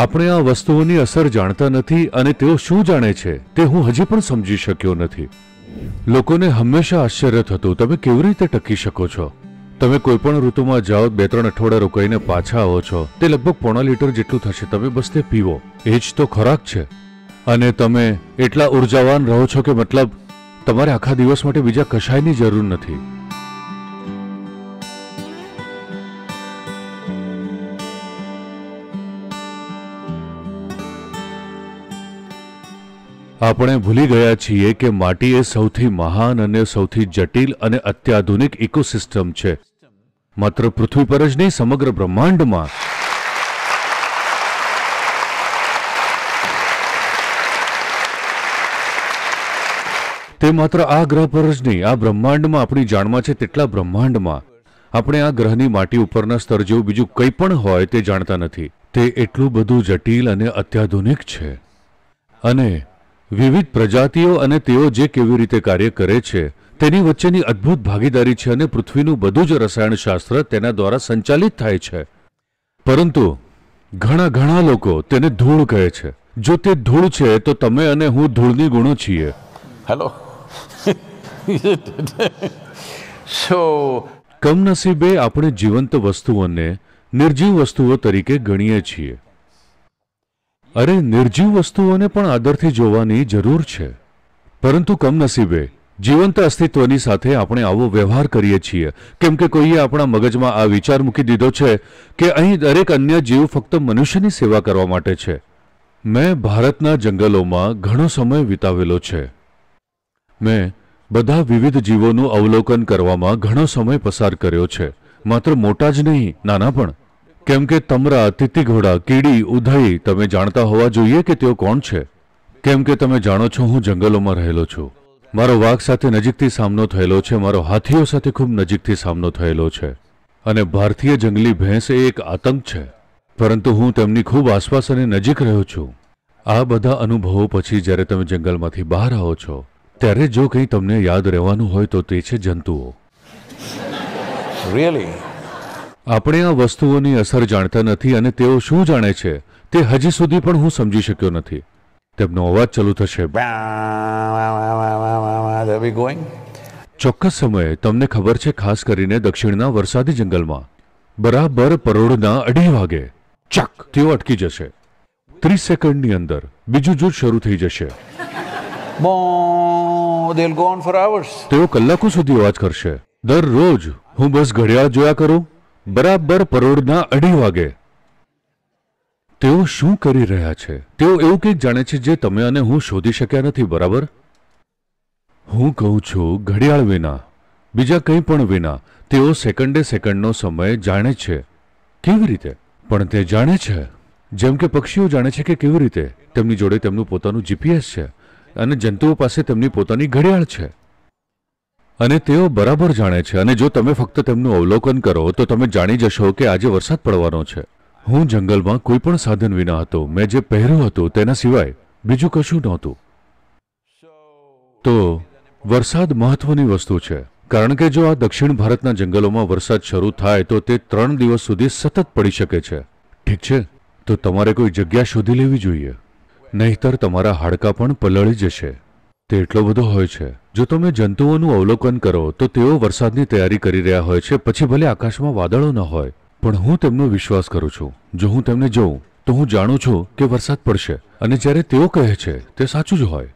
આપણે આ વસ્તુઓની અસર જાણતા નથી અને તેઓ શું જાણે છે તે હું હજી પણ સમજી શક્યો નથી લોકોને હંમેશા આશ્ચર્ય થતું તમે કેવી રીતે ટકી શકો છો તમે કોઈ પણ ઋતુમાં જાઓ બે ત્રણ અઠવાડિયા રોકાઈને પાછા આવો છો તે લગભગ પોણા લીટર જેટલું થશે તમે બસ તે પીવો એ જ તો ખોરાક છે અને તમે એટલા ઉર્જાવાન રહો છો કે મતલબ તમારે આખા દિવસ માટે બીજા કશાયની જરૂર નથી આપણે ભૂલી ગયા છીએ કે માટી એ સૌથી મહાન અને સૌથી જટિલ અને અત્યાધુનિક ઇકોસિસ્ટમ છે માત્ર પૃથ્વી પર જ નહીં સમગ્ર બ્રહ્માંડમાં તે માત્ર આ ગ્રહ પર જ નહીં આ બ્રહ્માંડમાં આપણી જાણમાં છે તેટલા બ્રહ્માંડમાં આપણે આ ગ્રહની માટી ઉપરના સ્તર જેવું બીજું કંઈ પણ હોય તે જાણતા નથી તે એટલું બધું જટિલ અને અત્યાધુનિક છે અને વિવિધ પ્રજાતિઓ અને તેઓ જે કેવી રીતે કાર્ય કરે છે તેની વચ્ચેની અદ્ભુત ભાગીદારી છે અને પૃથ્વીનું બધું જ રસાયણશાસ્ત્ર તેના દ્વારા સંચાલિત થાય છે પરંતુ ઘણા ઘણા લોકો તેને ધૂળ કહે છે જો તે ધૂળ છે તો તમે અને હું ધૂળની ગુણો છીએ હેલો સો કમનસીબે આપણે જીવંત વસ્તુઓને નિર્જીવ વસ્તુઓ તરીકે ગણીએ છીએ અરે નિર્જીવ વસ્તુઓને પણ આદરથી જોવાની જરૂર છે પરંતુ કમનસીબે જીવંત અસ્તિત્વની સાથે આપણે આવો વ્યવહાર કરીએ છીએ કેમ કે કોઈએ આપણા મગજમાં આ વિચાર મૂકી દીધો છે કે અહીં દરેક અન્ય જીવ ફક્ત મનુષ્યની સેવા કરવા માટે છે મેં ભારતના જંગલોમાં ઘણો સમય વિતાવેલો છે મેં બધા વિવિધ જીવોનું અવલોકન કરવામાં ઘણો સમય પસાર કર્યો છે માત્ર મોટા જ નહીં નાના પણ કેમ કે તમરા ઘોડા કીડી ઉધઈ તમે જાણતા હોવા જોઈએ કે તેઓ કોણ છે કેમ કે તમે જાણો છો હું જંગલોમાં રહેલો છું મારો વાઘ સાથે નજીકથી સામનો થયેલો છે મારો હાથીઓ સાથે ખૂબ નજીકથી સામનો થયેલો છે અને ભારતીય જંગલી ભેંસ એ એક આતંક છે પરંતુ હું તેમની ખૂબ આસપાસ અને નજીક રહ્યો છું આ બધા અનુભવો પછી જ્યારે તમે જંગલમાંથી બહાર આવો છો ત્યારે જો કંઈ તમને યાદ રહેવાનું હોય તો તે છે જંતુઓ રિયલી આપણે આ વસ્તુઓની અસર જાણતા નથી અને તેઓ શું જાણે છે તે હજી સુધી પણ હું સમજી શક્યો નથી તેમનો અવાજ ચાલુ થશે ચોક્કસ સમયે તમને ખબર છે ખાસ કરીને દક્ષિણના વરસાદી જંગલમાં બરાબર પરોળના અઢી વાગે ચક તેઓ અટકી જશે ત્રીસ સેકન્ડની અંદર બીજું જૂથ શરૂ થઈ જશે તેઓ કલાકો સુધી અવાજ કરશે દરરોજ હું બસ ઘડિયાળ જોયા કરું બરાબર પરોળના અઢી વાગે તેઓ શું કરી રહ્યા છે તેઓ એવું કંઈક જાણે છે જે તમે અને હું શોધી શક્યા નથી બરાબર હું કહું છું ઘડિયાળ વિના બીજા કંઈ પણ વિના તેઓ સેકન્ડે સેકન્ડનો સમય જાણે છે કેવી રીતે પણ તે જાણે છે જેમ કે પક્ષીઓ જાણે છે કે કેવી રીતે તેમની જોડે તેમનું પોતાનું જીપીએસ છે અને જંતુઓ પાસે તેમની પોતાની ઘડિયાળ છે અને તેઓ બરાબર જાણે છે અને જો તમે ફક્ત તેમનું અવલોકન કરો તો તમે જાણી જશો કે આજે વરસાદ પડવાનો છે હું જંગલમાં કોઈ પણ સાધન વિના હતો મેં જે પહેર્યું હતું તેના સિવાય બીજું કશું નહોતું તો વરસાદ મહત્વની વસ્તુ છે કારણ કે જો આ દક્ષિણ ભારતના જંગલોમાં વરસાદ શરૂ થાય તો તે ત્રણ દિવસ સુધી સતત પડી શકે છે ઠીક છે તો તમારે કોઈ જગ્યા શોધી લેવી જોઈએ નહીતર તમારા હાડકાં પણ પલળી જશે તે એટલો બધો હોય છે જો તમે જંતુઓનું અવલોકન કરો તો તેઓ વરસાદની તૈયારી કરી રહ્યા હોય છે પછી ભલે આકાશમાં વાદળો ન હોય પણ હું તેમનો વિશ્વાસ કરું છું જો હું તેમને જોઉં તો હું જાણું છું કે વરસાદ પડશે અને જ્યારે તેઓ કહે છે તે સાચું જ હોય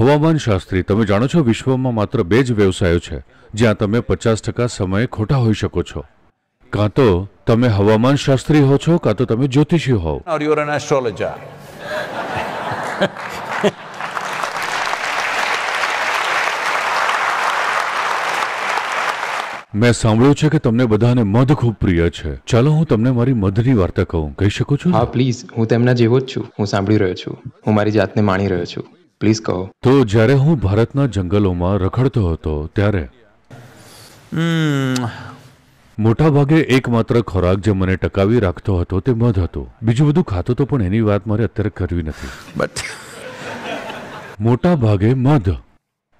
હવામાન શાસ્ત્રી તમે જાણો છો વિશ્વમાં માત્ર બે જ વ્યવસાયો છે જ્યાં તમે પચાસ ટકા સમયે ખોટા હોઈ શકો છો કાં તો તમે હવામાન શાસ્ત્રી હો છો કાં તો તમે જ્યોતિષી હોવ મેં સાંભળ્યું છે કે તમને બધાને મધ ખૂબ પ્રિય છે ચાલો હું તમને મારી મધની વાર્તા કહું કહી શકું છું હા પ્લીઝ હું તેમના જેવો જ છું હું સાંભળી રહ્યો છું હું મારી જાતને માણી રહ્યો છું પ્લીઝ કહો તો જ્યારે હું ભારતના જંગલોમાં રખડતો હતો ત્યારે મોટા ભાગે એકમાત્ર ખોરાક જે મને ટકાવી રાખતો હતો તે મધ હતો બીજું બધું ખાતો તો પણ એની વાત મારે અત્યારે કરવી નથી બટ મોટા ભાગે મધ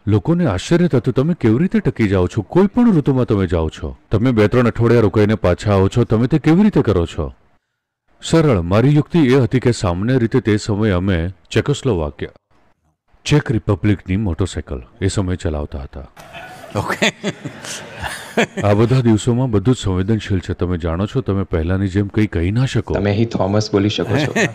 લોકોને આશ્ચર્ય થતું તમે કેવી રીતે ટકી જાઓ છો કોઈ પણ ઋતુમાં તમે જાઓ છો તમે બે ત્રણ અઠવાડિયા રોકાઈને પાછા આવો છો તમે તે કેવી રીતે કરો છો સરળ મારી યુક્તિ એ હતી કે સામાન્ય રીતે તે સમયે અમે ચેકસ્લો ચેકોસ્લોવાક્યા ચેક રિપબ્લિકની મોટરસાયકલ એ સમયે ચલાવતા હતા ઓકે આ બધા દિવસોમાં બધું જ સંવેદનશીલ છે તમે જાણો છો તમે પહેલાની જેમ કંઈ કહી ના શકો તમે અહીં થોમસ બોલી શકો છો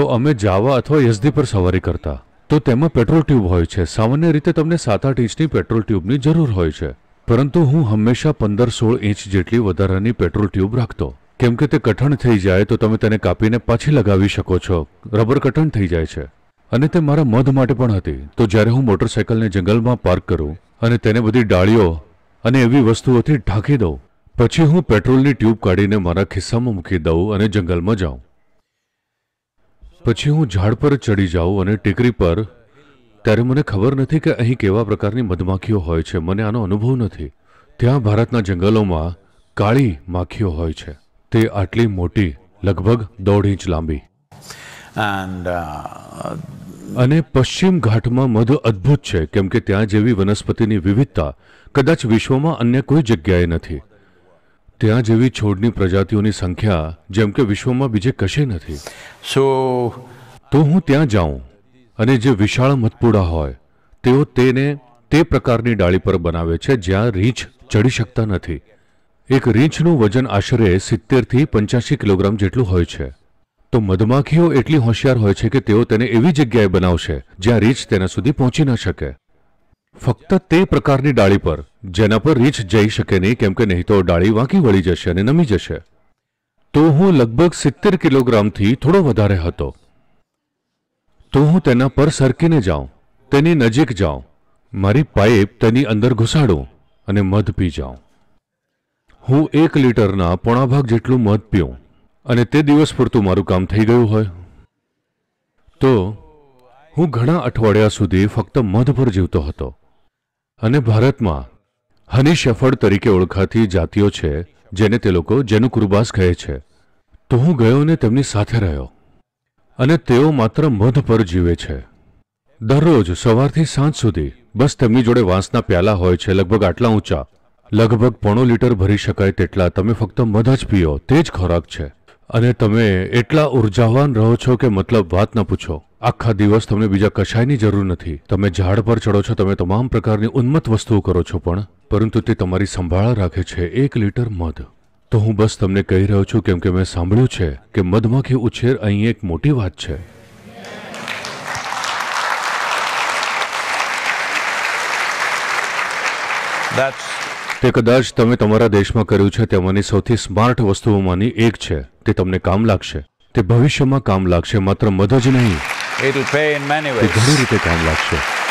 તો અમે જાવા અથવા યઝદી પર સવારી કરતા તો તેમાં પેટ્રોલ ટ્યુબ હોય છે સામાન્ય રીતે તમને સાત આઠ ઇંચની પેટ્રોલ ટ્યુબની જરૂર હોય છે પરંતુ હું હંમેશા પંદર સોળ ઇંચ જેટલી વધારાની પેટ્રોલ ટ્યુબ રાખતો કેમ કે તે કઠણ થઈ જાય તો તમે તેને કાપીને પાછી લગાવી શકો છો રબર કઠણ થઈ જાય છે અને તે મારા મધ માટે પણ હતી તો જ્યારે હું મોટરસાઇકલને જંગલમાં પાર્ક કરું અને તેને બધી ડાળીઓ અને એવી વસ્તુઓથી ઢાંકી દઉં પછી હું પેટ્રોલની ટ્યુબ કાઢીને મારા ખિસ્સામાં મૂકી દઉં અને જંગલમાં જાઉં પછી હું ઝાડ પર ચડી જાઉં અને ટેકરી પર ત્યારે મને ખબર નથી કે અહીં કેવા પ્રકારની મધમાખીઓ હોય છે મને આનો અનુભવ નથી ત્યાં ભારતના જંગલોમાં કાળી માખીઓ હોય છે તે આટલી મોટી લગભગ દોઢ ઇંચ લાંબી uh, અને પશ્ચિમ ઘાટમાં મધ અદ્ભુત છે કેમ કે ત્યાં જેવી વનસ્પતિની વિવિધતા કદાચ વિશ્વમાં અન્ય કોઈ જગ્યાએ નથી ત્યાં જેવી છોડની પ્રજાતિઓની સંખ્યા જેમ કે વિશ્વમાં બીજે કશે નથી સો તો હું ત્યાં જાઉં અને જે વિશાળ મતપુડા હોય તેઓ તેને તે પ્રકારની ડાળી પર બનાવે છે જ્યાં રીંછ ચડી શકતા નથી એક રીંછનું વજન આશરે સિત્તેરથી પંચ્યાસી કિલોગ્રામ જેટલું હોય છે તો મધમાખીઓ એટલી હોશિયાર હોય છે કે તેઓ તેને એવી જગ્યાએ બનાવશે જ્યાં રીંછ તેના સુધી પહોંચી ન શકે ફક્ત તે પ્રકારની ડાળી પર જેના પર રીંછ જઈ શકે નહીં કેમ કે નહીં તો ડાળી વાંકી વળી જશે અને નમી જશે તો હું લગભગ સિત્તેર કિલોગ્રામથી થોડો વધારે હતો તો હું તેના પર સરકીને જાઉં તેની નજીક જાઉં મારી પાઇપ તેની અંદર ઘુસાડું અને મધ પી જાઉં હું એક લીટરના પોણા ભાગ જેટલું મધ પીઉં અને તે દિવસ પૂરતું મારું કામ થઈ ગયું હોય તો હું ઘણા અઠવાડિયા સુધી ફક્ત મધ પર જીવતો હતો અને ભારતમાં હની શેફર્ડ તરીકે ઓળખાતી જાતિઓ છે જેને તે લોકો જેનું કુરબાસ કહે છે તો હું ગયો અને તેમની સાથે રહ્યો અને તેઓ માત્ર મધ પર જીવે છે દરરોજ સવારથી સાંજ સુધી બસ તેમની જોડે વાંસના પ્યાલા હોય છે લગભગ આટલા ઊંચા લગભગ પોણો લીટર ભરી શકાય તેટલા તમે ફક્ત મધ જ પીઓ તે જ ખોરાક છે અને તમે એટલા ઉર્જાવાન રહો છો કે મતલબ વાત ન પૂછો આખા દિવસ તમને બીજા કશાયની જરૂર નથી તમે ઝાડ પર ચડો છો તમે તમામ પ્રકારની ઉન્મત્ત વસ્તુઓ કરો છો પણ પરંતુ તે તમારી સંભાળ રાખે છે એક લીટર મધ તો હું બસ તમને કહી રહ્યો છું કેમ કે મેં સાંભળ્યું છે કે મધમાખી ઉછેર અહીં એક મોટી વાત છે તે કદાચ તમે તમારા દેશમાં કર્યું છે તેમાંની સૌથી સ્માર્ટ વસ્તુઓમાંની એક છે તે તમને કામ લાગશે તે ભવિષ્યમાં કામ લાગશે માત્ર મધ જ નહીં It'll pay in many ways.